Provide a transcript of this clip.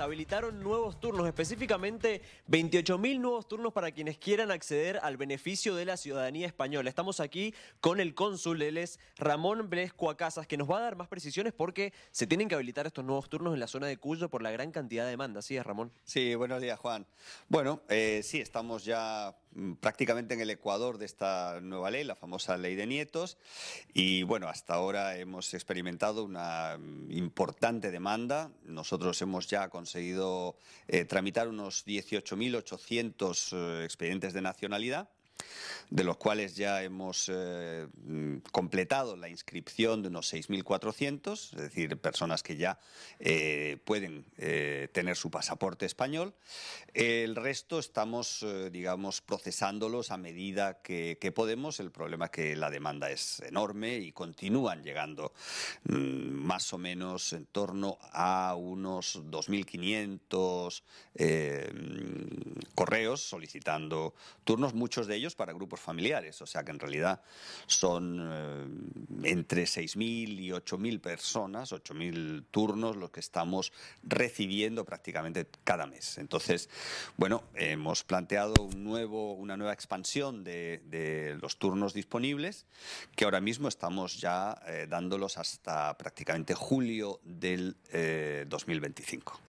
habilitaron nuevos turnos, específicamente 28.000 nuevos turnos para quienes quieran acceder al beneficio de la ciudadanía española. Estamos aquí con el cónsul, él es Ramón Blesco Casas, que nos va a dar más precisiones porque se tienen que habilitar estos nuevos turnos en la zona de Cuyo por la gran cantidad de demanda. ¿Sí es, Ramón? Sí, buenos días, Juan. Bueno, eh, sí, estamos ya Mm, prácticamente en el Ecuador de esta nueva ley, la famosa ley de nietos. Y bueno, hasta ahora hemos experimentado una mm, importante demanda. Nosotros hemos ya conseguido eh, tramitar unos 18.800 eh, expedientes de nacionalidad de los cuales ya hemos eh, mm, completado la inscripción de unos 6.400, es decir, personas que ya eh, pueden eh, tener su pasaporte español. El resto estamos, digamos, procesándolos a medida que, podemos. El problema es que la demanda es enorme y continúan llegando mm, más o menos en torno a unos 2.500 mm, correos solicitando turnos, muchos de ellos para grupos familiares, o sea que en realidad son eh, entre 6.000 y 8.000 personas, 8.000 turnos los que estamos recibiendo prácticamente cada mes. Entonces, bueno, hemos planteado un nuevo, una nueva expansión de, los turnos disponibles, que ahora mismo estamos ya eh, dándolos hasta prácticamente julio del 2025. Eh,